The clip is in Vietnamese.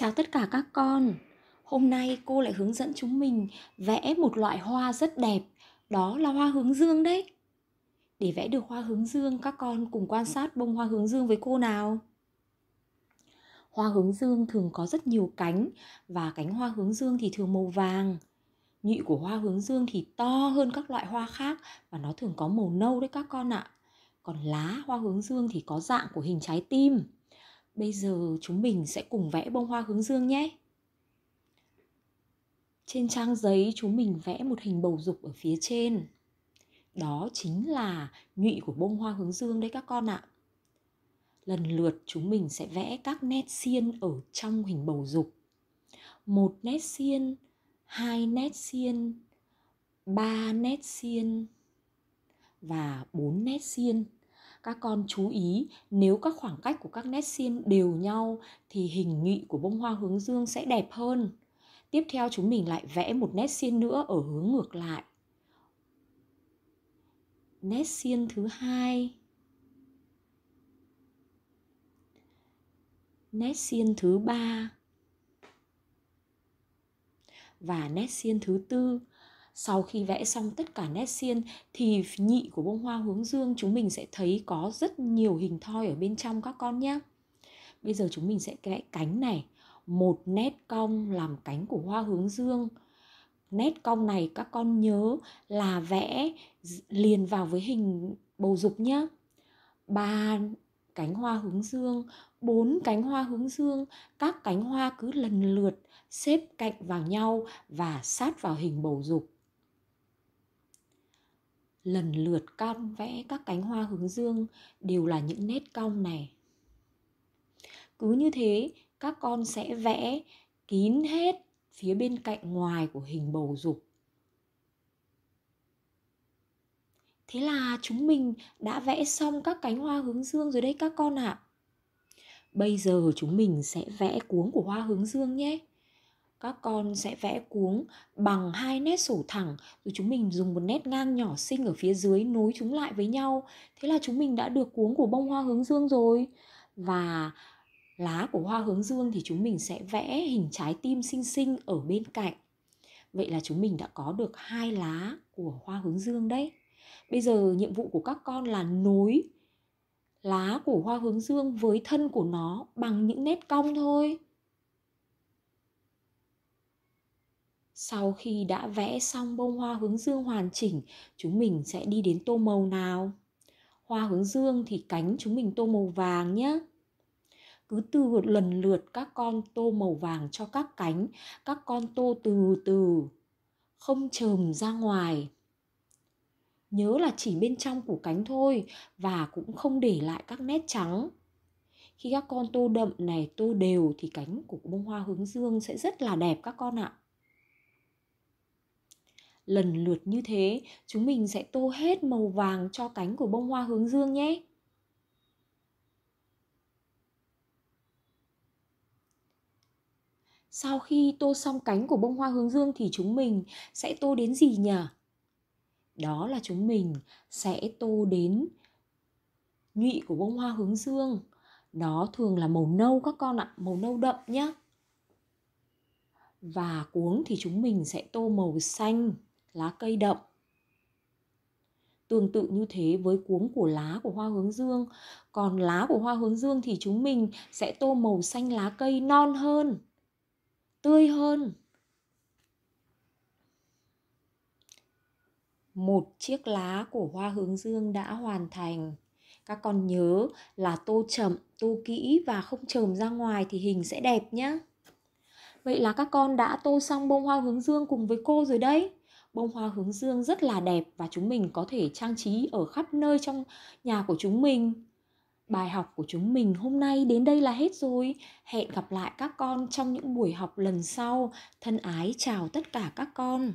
Chào tất cả các con. Hôm nay cô lại hướng dẫn chúng mình vẽ một loại hoa rất đẹp, đó là hoa hướng dương đấy. Để vẽ được hoa hướng dương, các con cùng quan sát bông hoa hướng dương với cô nào. Hoa hướng dương thường có rất nhiều cánh và cánh hoa hướng dương thì thường màu vàng. Nhụy của hoa hướng dương thì to hơn các loại hoa khác và nó thường có màu nâu đấy các con ạ. Còn lá hoa hướng dương thì có dạng của hình trái tim Bây giờ chúng mình sẽ cùng vẽ bông hoa hướng dương nhé. Trên trang giấy chúng mình vẽ một hình bầu dục ở phía trên. Đó chính là nhụy của bông hoa hướng dương đấy các con ạ. Lần lượt chúng mình sẽ vẽ các nét xiên ở trong hình bầu dục. Một nét xiên, hai nét xiên, ba nét xiên và bốn nét xiên các con chú ý nếu các khoảng cách của các nét xiên đều nhau thì hình nhụy của bông hoa hướng dương sẽ đẹp hơn. Tiếp theo chúng mình lại vẽ một nét xiên nữa ở hướng ngược lại. Nét xiên thứ hai. Nét xiên thứ ba. Và nét xiên thứ tư sau khi vẽ xong tất cả nét xiên thì nhị của bông hoa hướng dương chúng mình sẽ thấy có rất nhiều hình thoi ở bên trong các con nhé bây giờ chúng mình sẽ vẽ cánh này một nét cong làm cánh của hoa hướng dương nét cong này các con nhớ là vẽ liền vào với hình bầu dục nhé ba cánh hoa hướng dương bốn cánh hoa hướng dương các cánh hoa cứ lần lượt xếp cạnh vào nhau và sát vào hình bầu dục lần lượt con vẽ các cánh hoa hướng dương đều là những nét cong này cứ như thế các con sẽ vẽ kín hết phía bên cạnh ngoài của hình bầu dục thế là chúng mình đã vẽ xong các cánh hoa hướng dương rồi đấy các con ạ à. bây giờ chúng mình sẽ vẽ cuống của hoa hướng dương nhé các con sẽ vẽ cuống bằng hai nét sổ thẳng rồi chúng mình dùng một nét ngang nhỏ xinh ở phía dưới nối chúng lại với nhau thế là chúng mình đã được cuống của bông hoa hướng dương rồi và lá của hoa hướng dương thì chúng mình sẽ vẽ hình trái tim xinh xinh ở bên cạnh vậy là chúng mình đã có được hai lá của hoa hướng dương đấy bây giờ nhiệm vụ của các con là nối lá của hoa hướng dương với thân của nó bằng những nét cong thôi sau khi đã vẽ xong bông hoa hướng dương hoàn chỉnh chúng mình sẽ đi đến tô màu nào hoa hướng dương thì cánh chúng mình tô màu vàng nhé cứ từ lần lượt các con tô màu vàng cho các cánh các con tô từ từ không chồm ra ngoài nhớ là chỉ bên trong của cánh thôi và cũng không để lại các nét trắng khi các con tô đậm này tô đều thì cánh của bông hoa hướng dương sẽ rất là đẹp các con ạ lần lượt như thế chúng mình sẽ tô hết màu vàng cho cánh của bông hoa hướng dương nhé sau khi tô xong cánh của bông hoa hướng dương thì chúng mình sẽ tô đến gì nhỉ đó là chúng mình sẽ tô đến nhụy của bông hoa hướng dương nó thường là màu nâu các con ạ màu nâu đậm nhé và cuống thì chúng mình sẽ tô màu xanh lá cây động tương tự như thế với cuống của lá của hoa hướng dương còn lá của hoa hướng dương thì chúng mình sẽ tô màu xanh lá cây non hơn tươi hơn một chiếc lá của hoa hướng dương đã hoàn thành các con nhớ là tô chậm tô kỹ và không chồm ra ngoài thì hình sẽ đẹp nhé vậy là các con đã tô xong bông hoa hướng dương cùng với cô rồi đấy bông hoa hướng dương rất là đẹp và chúng mình có thể trang trí ở khắp nơi trong nhà của chúng mình bài học của chúng mình hôm nay đến đây là hết rồi hẹn gặp lại các con trong những buổi học lần sau thân ái chào tất cả các con